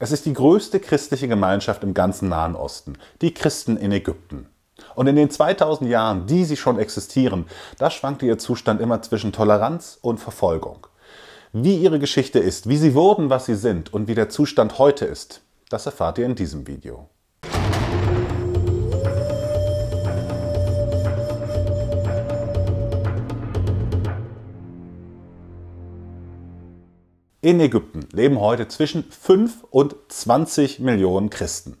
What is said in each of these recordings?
Es ist die größte christliche Gemeinschaft im ganzen Nahen Osten, die Christen in Ägypten. Und in den 2000 Jahren, die sie schon existieren, da schwankte ihr Zustand immer zwischen Toleranz und Verfolgung. Wie ihre Geschichte ist, wie sie wurden, was sie sind und wie der Zustand heute ist, das erfahrt ihr in diesem Video. In Ägypten leben heute zwischen 5 und 20 Millionen Christen.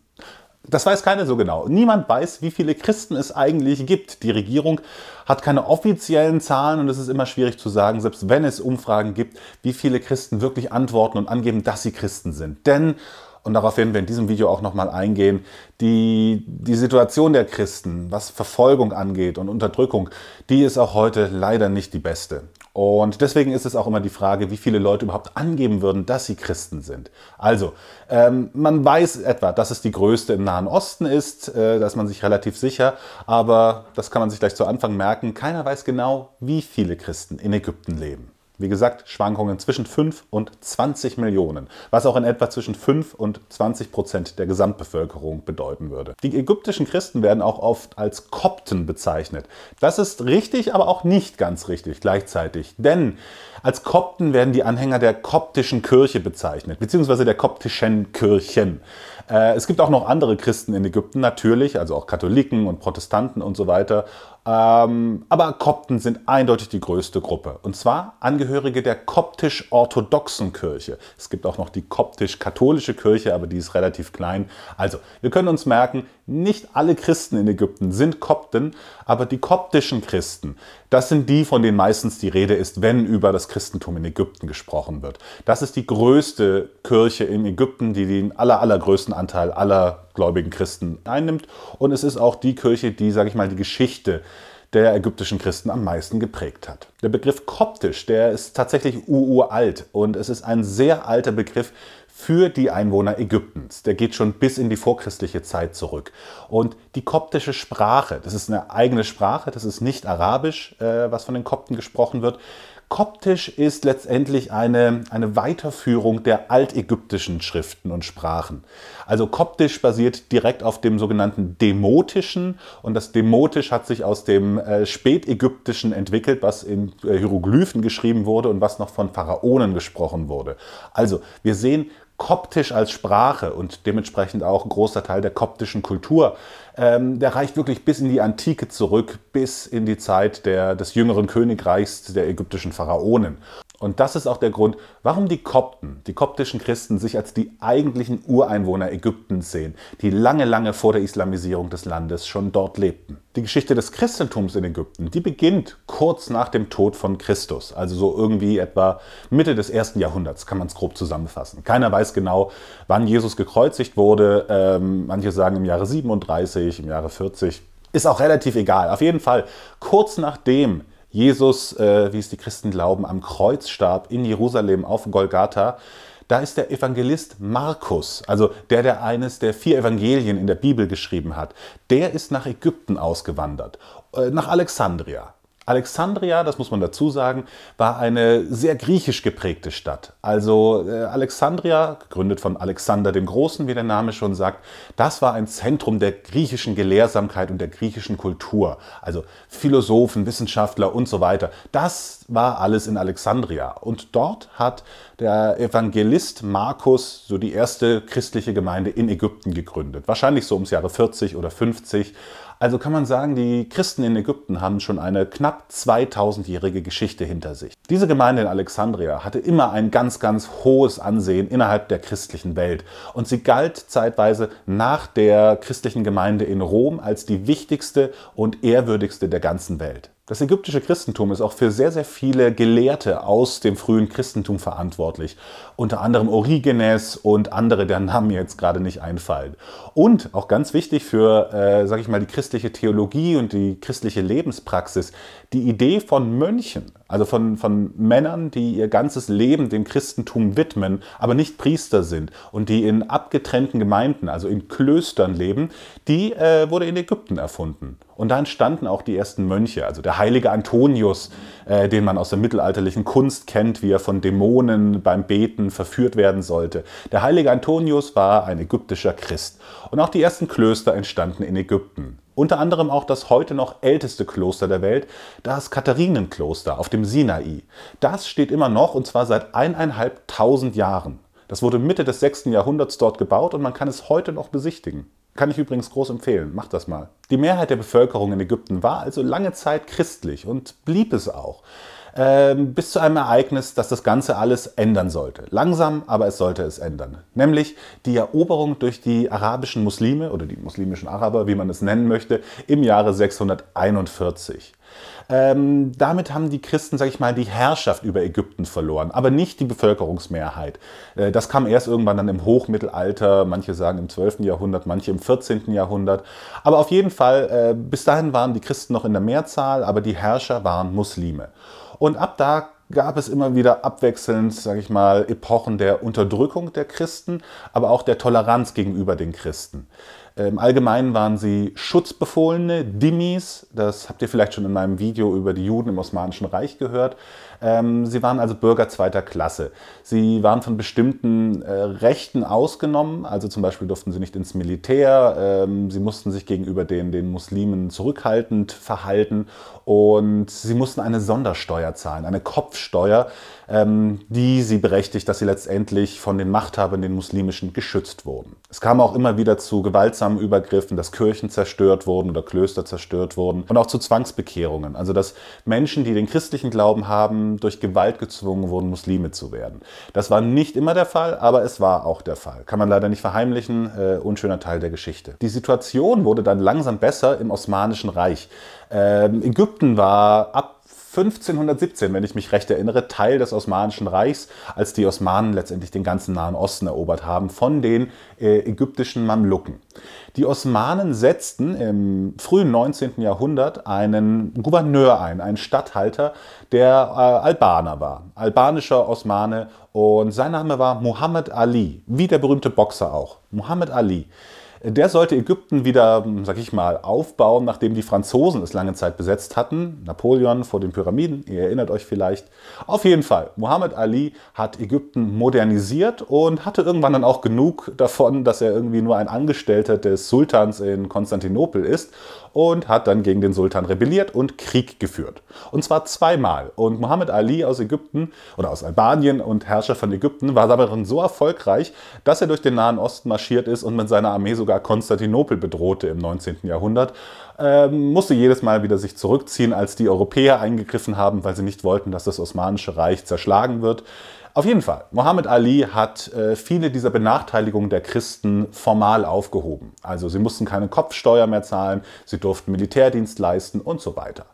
Das weiß keiner so genau. Niemand weiß, wie viele Christen es eigentlich gibt. Die Regierung hat keine offiziellen Zahlen und es ist immer schwierig zu sagen, selbst wenn es Umfragen gibt, wie viele Christen wirklich antworten und angeben, dass sie Christen sind. Denn und darauf werden wir in diesem Video auch nochmal eingehen, die, die Situation der Christen, was Verfolgung angeht und Unterdrückung, die ist auch heute leider nicht die beste. Und deswegen ist es auch immer die Frage, wie viele Leute überhaupt angeben würden, dass sie Christen sind. Also, ähm, man weiß etwa, dass es die größte im Nahen Osten ist, äh, da ist man sich relativ sicher, aber das kann man sich gleich zu Anfang merken, keiner weiß genau, wie viele Christen in Ägypten leben. Wie gesagt, Schwankungen zwischen 5 und 20 Millionen, was auch in etwa zwischen 5 und 20 Prozent der Gesamtbevölkerung bedeuten würde. Die ägyptischen Christen werden auch oft als Kopten bezeichnet. Das ist richtig, aber auch nicht ganz richtig gleichzeitig, denn als Kopten werden die Anhänger der koptischen Kirche bezeichnet, beziehungsweise der koptischen Kirchen. Äh, es gibt auch noch andere Christen in Ägypten natürlich, also auch Katholiken und Protestanten und so weiter. Ähm, aber Kopten sind eindeutig die größte Gruppe, und zwar angehörig Angehörige der koptisch-orthodoxen Kirche. Es gibt auch noch die koptisch-katholische Kirche, aber die ist relativ klein. Also, wir können uns merken, nicht alle Christen in Ägypten sind Kopten, aber die koptischen Christen, das sind die, von denen meistens die Rede ist, wenn über das Christentum in Ägypten gesprochen wird. Das ist die größte Kirche in Ägypten, die den aller, allergrößten Anteil aller gläubigen Christen einnimmt. Und es ist auch die Kirche, die, sage ich mal, die Geschichte der ägyptischen Christen am meisten geprägt hat. Der Begriff koptisch, der ist tatsächlich uralt und es ist ein sehr alter Begriff für die Einwohner Ägyptens. Der geht schon bis in die vorchristliche Zeit zurück. Und die koptische Sprache, das ist eine eigene Sprache, das ist nicht arabisch, äh, was von den Kopten gesprochen wird. Koptisch ist letztendlich eine, eine Weiterführung der altägyptischen Schriften und Sprachen. Also Koptisch basiert direkt auf dem sogenannten Demotischen und das Demotisch hat sich aus dem äh, Spätägyptischen entwickelt, was in äh, Hieroglyphen geschrieben wurde und was noch von Pharaonen gesprochen wurde. Also wir sehen, Koptisch als Sprache und dementsprechend auch ein großer Teil der koptischen Kultur, ähm, der reicht wirklich bis in die Antike zurück, bis in die Zeit der, des jüngeren Königreichs der ägyptischen Pharaonen. Und das ist auch der Grund, warum die Kopten, die koptischen Christen, sich als die eigentlichen Ureinwohner Ägyptens sehen, die lange, lange vor der Islamisierung des Landes schon dort lebten. Die Geschichte des Christentums in Ägypten, die beginnt kurz nach dem Tod von Christus, also so irgendwie etwa Mitte des ersten Jahrhunderts, kann man es grob zusammenfassen. Keiner weiß genau, wann Jesus gekreuzigt wurde. Ähm, manche sagen im Jahre 37, im Jahre 40. Ist auch relativ egal. Auf jeden Fall, kurz nachdem Jesus, äh, wie es die Christen glauben, am Kreuz starb in Jerusalem auf Golgatha, da ist der Evangelist Markus, also der, der eines der vier Evangelien in der Bibel geschrieben hat, der ist nach Ägypten ausgewandert, äh, nach Alexandria. Alexandria, das muss man dazu sagen, war eine sehr griechisch geprägte Stadt. Also äh, Alexandria, gegründet von Alexander dem Großen, wie der Name schon sagt, das war ein Zentrum der griechischen Gelehrsamkeit und der griechischen Kultur. Also Philosophen, Wissenschaftler und so weiter. Das war alles in Alexandria. Und dort hat der Evangelist Markus so die erste christliche Gemeinde in Ägypten gegründet. Wahrscheinlich so ums Jahre 40 oder 50. Also kann man sagen, die Christen in Ägypten haben schon eine knapp 2000-jährige Geschichte hinter sich. Diese Gemeinde in Alexandria hatte immer ein ganz, ganz hohes Ansehen innerhalb der christlichen Welt und sie galt zeitweise nach der christlichen Gemeinde in Rom als die wichtigste und ehrwürdigste der ganzen Welt. Das ägyptische Christentum ist auch für sehr, sehr viele Gelehrte aus dem frühen Christentum verantwortlich. Unter anderem Origenes und andere, deren Namen mir jetzt gerade nicht einfallen. Und auch ganz wichtig für, äh, sage ich mal, die christliche Theologie und die christliche Lebenspraxis die Idee von Mönchen, also von, von Männern, die ihr ganzes Leben dem Christentum widmen, aber nicht Priester sind und die in abgetrennten Gemeinden, also in Klöstern leben, die äh, wurde in Ägypten erfunden. Und da entstanden auch die ersten Mönche, also der heilige Antonius, äh, den man aus der mittelalterlichen Kunst kennt, wie er von Dämonen beim Beten verführt werden sollte. Der heilige Antonius war ein ägyptischer Christ. Und auch die ersten Klöster entstanden in Ägypten. Unter anderem auch das heute noch älteste Kloster der Welt, das Katharinenkloster auf dem Sinai. Das steht immer noch und zwar seit eineinhalbtausend Jahren. Das wurde Mitte des 6. Jahrhunderts dort gebaut und man kann es heute noch besichtigen. Kann ich übrigens groß empfehlen, macht das mal. Die Mehrheit der Bevölkerung in Ägypten war also lange Zeit christlich und blieb es auch. Ähm, bis zu einem Ereignis, das das Ganze alles ändern sollte. Langsam, aber es sollte es ändern. Nämlich die Eroberung durch die arabischen Muslime oder die muslimischen Araber, wie man es nennen möchte, im Jahre 641. Ähm, damit haben die Christen, sag ich mal, die Herrschaft über Ägypten verloren, aber nicht die Bevölkerungsmehrheit. Äh, das kam erst irgendwann dann im Hochmittelalter, manche sagen im 12. Jahrhundert, manche im 14. Jahrhundert. Aber auf jeden Fall, äh, bis dahin waren die Christen noch in der Mehrzahl, aber die Herrscher waren Muslime. Und ab da gab es immer wieder abwechselnd, sage ich mal, Epochen der Unterdrückung der Christen, aber auch der Toleranz gegenüber den Christen. Im ähm, Allgemeinen waren sie Schutzbefohlene, Dimmis, das habt ihr vielleicht schon in meinem Video über die Juden im Osmanischen Reich gehört. Ähm, sie waren also Bürger zweiter Klasse. Sie waren von bestimmten äh, Rechten ausgenommen, also zum Beispiel durften sie nicht ins Militär, ähm, sie mussten sich gegenüber den, den Muslimen zurückhaltend verhalten und sie mussten eine Sondersteuer zahlen, eine Kopfsteuer, ähm, die sie berechtigt, dass sie letztendlich von den Machthabern, den muslimischen, geschützt wurden. Es kam auch immer wieder zu gewaltsamen Übergriffen, dass Kirchen zerstört wurden oder Klöster zerstört wurden und auch zu Zwangsbekehrungen, also dass Menschen, die den christlichen Glauben haben, durch Gewalt gezwungen wurden, Muslime zu werden. Das war nicht immer der Fall, aber es war auch der Fall. Kann man leider nicht verheimlichen, äh, unschöner Teil der Geschichte. Die Situation wurde dann langsam besser im Osmanischen Reich. Ähm, Ägypten war ab 1517, wenn ich mich recht erinnere, Teil des Osmanischen Reichs, als die Osmanen letztendlich den ganzen Nahen Osten erobert haben von den äh, ägyptischen Mamluken. Die Osmanen setzten im frühen 19. Jahrhundert einen Gouverneur ein, einen Statthalter, der äh, Albaner war, albanischer Osmane und sein Name war Muhammad Ali, wie der berühmte Boxer auch, Muhammad Ali. Der sollte Ägypten wieder, sag ich mal, aufbauen, nachdem die Franzosen es lange Zeit besetzt hatten. Napoleon vor den Pyramiden, ihr erinnert euch vielleicht. Auf jeden Fall, Muhammad Ali hat Ägypten modernisiert und hatte irgendwann dann auch genug davon, dass er irgendwie nur ein Angestellter des Sultans in Konstantinopel ist und hat dann gegen den Sultan rebelliert und Krieg geführt. Und zwar zweimal. Und Muhammad Ali aus Ägypten oder aus Albanien und Herrscher von Ägypten war darin so erfolgreich, dass er durch den Nahen Osten marschiert ist und mit seiner Armee sogar sogar Konstantinopel bedrohte im 19. Jahrhundert, ähm, musste jedes Mal wieder sich zurückziehen, als die Europäer eingegriffen haben, weil sie nicht wollten, dass das Osmanische Reich zerschlagen wird. Auf jeden Fall, Mohammed Ali hat äh, viele dieser Benachteiligungen der Christen formal aufgehoben. Also sie mussten keine Kopfsteuer mehr zahlen, sie durften Militärdienst leisten und so weiter.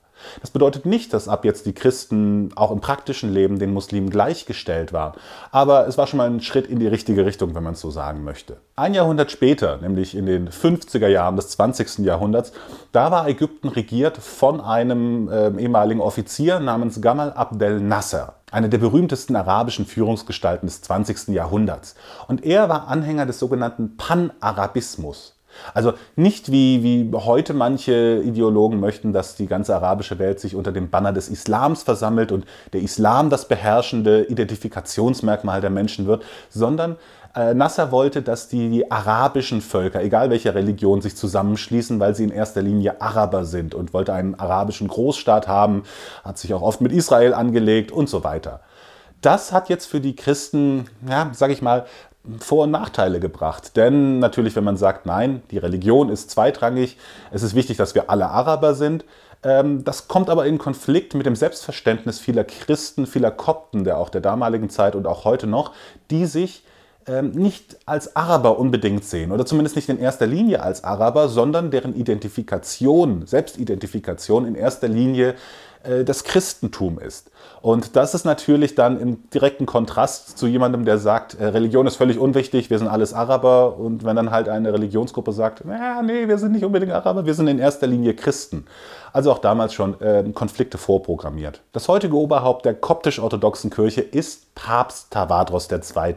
Das bedeutet nicht, dass ab jetzt die Christen auch im praktischen Leben den Muslimen gleichgestellt waren, aber es war schon mal ein Schritt in die richtige Richtung, wenn man es so sagen möchte. Ein Jahrhundert später, nämlich in den 50er Jahren des 20. Jahrhunderts, da war Ägypten regiert von einem äh, ehemaligen Offizier namens Gamal Abdel Nasser einer der berühmtesten arabischen Führungsgestalten des 20. Jahrhunderts. Und er war Anhänger des sogenannten Pan-Arabismus. Also nicht wie, wie heute manche Ideologen möchten, dass die ganze arabische Welt sich unter dem Banner des Islams versammelt und der Islam das beherrschende Identifikationsmerkmal der Menschen wird, sondern äh, Nasser wollte, dass die, die arabischen Völker, egal welcher Religion, sich zusammenschließen, weil sie in erster Linie Araber sind und wollte einen arabischen Großstaat haben, hat sich auch oft mit Israel angelegt und so weiter das hat jetzt für die Christen, ja, sag ich mal, vor- und Nachteile gebracht. Denn natürlich, wenn man sagt, nein, die Religion ist zweitrangig, es ist wichtig, dass wir alle Araber sind, ähm, das kommt aber in Konflikt mit dem Selbstverständnis vieler Christen, vieler Kopten, der auch der damaligen Zeit und auch heute noch, die sich ähm, nicht als Araber unbedingt sehen oder zumindest nicht in erster Linie als Araber, sondern deren Identifikation, Selbstidentifikation in erster Linie äh, das Christentum ist. Und das ist natürlich dann im direkten Kontrast zu jemandem, der sagt, äh, Religion ist völlig unwichtig, wir sind alles Araber. Und wenn dann halt eine Religionsgruppe sagt, naja, nee, wir sind nicht unbedingt Araber, wir sind in erster Linie Christen also auch damals schon äh, Konflikte vorprogrammiert. Das heutige Oberhaupt der koptisch-orthodoxen Kirche ist Papst Tavadros II.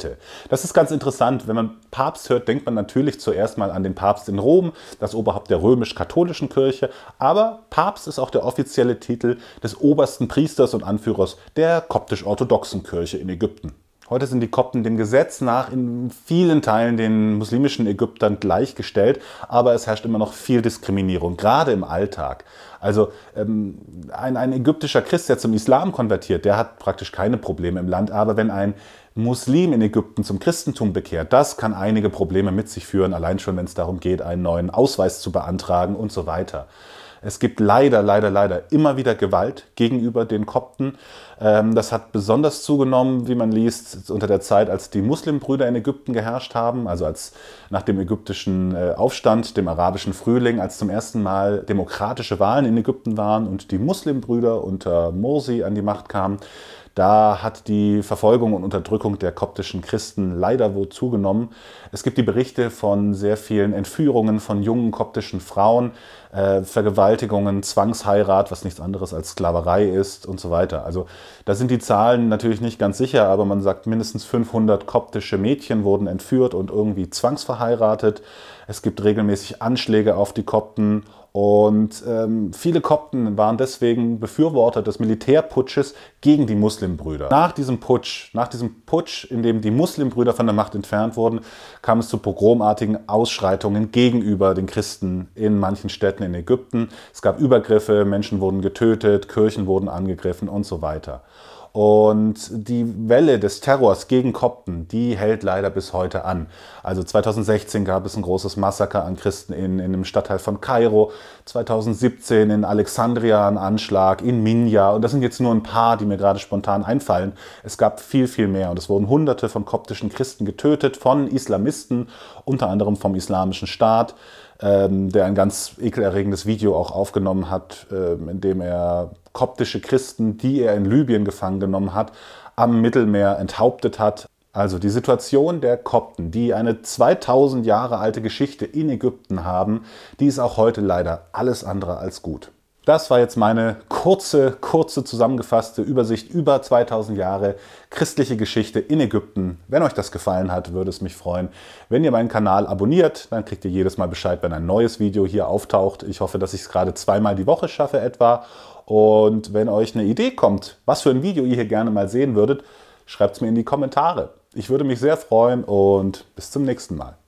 Das ist ganz interessant. Wenn man Papst hört, denkt man natürlich zuerst mal an den Papst in Rom, das Oberhaupt der römisch-katholischen Kirche. Aber Papst ist auch der offizielle Titel des obersten Priesters und Anführers der koptisch-orthodoxen Kirche in Ägypten. Heute sind die Kopten dem Gesetz nach in vielen Teilen den muslimischen Ägyptern gleichgestellt, aber es herrscht immer noch viel Diskriminierung, gerade im Alltag. Also ähm, ein, ein ägyptischer Christ, der zum Islam konvertiert, der hat praktisch keine Probleme im Land, aber wenn ein Muslim in Ägypten zum Christentum bekehrt, das kann einige Probleme mit sich führen, allein schon wenn es darum geht, einen neuen Ausweis zu beantragen und so weiter. Es gibt leider, leider, leider immer wieder Gewalt gegenüber den Kopten. Ähm, das hat besonders zugenommen, wie man liest, unter der Zeit, als die Muslimbrüder in Ägypten geherrscht haben, also als nach dem ägyptischen äh, Aufstand, dem arabischen Frühling, als zum ersten Mal demokratische Wahlen in Ägypten waren und die Muslimbrüder unter Morsi an die Macht kamen. Da hat die Verfolgung und Unterdrückung der koptischen Christen leider wohl zugenommen. Es gibt die Berichte von sehr vielen Entführungen von jungen koptischen Frauen äh, Vergewaltigungen, Zwangsheirat, was nichts anderes als Sklaverei ist und so weiter. Also da sind die Zahlen natürlich nicht ganz sicher, aber man sagt, mindestens 500 koptische Mädchen wurden entführt und irgendwie zwangsverheiratet. Es gibt regelmäßig Anschläge auf die Kopten und ähm, viele Kopten waren deswegen Befürworter des Militärputsches gegen die Muslimbrüder. Nach diesem Putsch, nach diesem Putsch, in dem die Muslimbrüder von der Macht entfernt wurden, kam es zu pogromartigen Ausschreitungen gegenüber den Christen in manchen Städten Revolten in Ägypten. Es gab Übergriffe, Menschen wurden getötet, Kirchen wurden angegriffen und so weiter. Und die Welle des Terrors gegen Kopten, die hält leider bis heute an. Also 2016 gab es ein großes Massaker an Christen in, in einem Stadtteil von Kairo, 2017 in Alexandria ein Anschlag, in Minya. Und das sind jetzt nur ein paar, die mir gerade spontan einfallen. Es gab viel, viel mehr. Und es wurden Hunderte von koptischen Christen getötet von Islamisten, unter anderem vom Islamischen Staat ähm, der ein ganz ekelerregendes Video auch aufgenommen hat, ähm, in dem er koptische Christen, die er in Libyen gefangen genommen hat, am Mittelmeer enthauptet hat. Also die Situation der Kopten, die eine 2000 Jahre alte Geschichte in Ägypten haben, die ist auch heute leider alles andere als gut. Das war jetzt meine kurze, kurze zusammengefasste Übersicht über 2000 Jahre christliche Geschichte in Ägypten. Wenn euch das gefallen hat, würde es mich freuen, wenn ihr meinen Kanal abonniert. Dann kriegt ihr jedes Mal Bescheid, wenn ein neues Video hier auftaucht. Ich hoffe, dass ich es gerade zweimal die Woche schaffe etwa. Und wenn euch eine Idee kommt, was für ein Video ihr hier gerne mal sehen würdet, schreibt es mir in die Kommentare. Ich würde mich sehr freuen und bis zum nächsten Mal.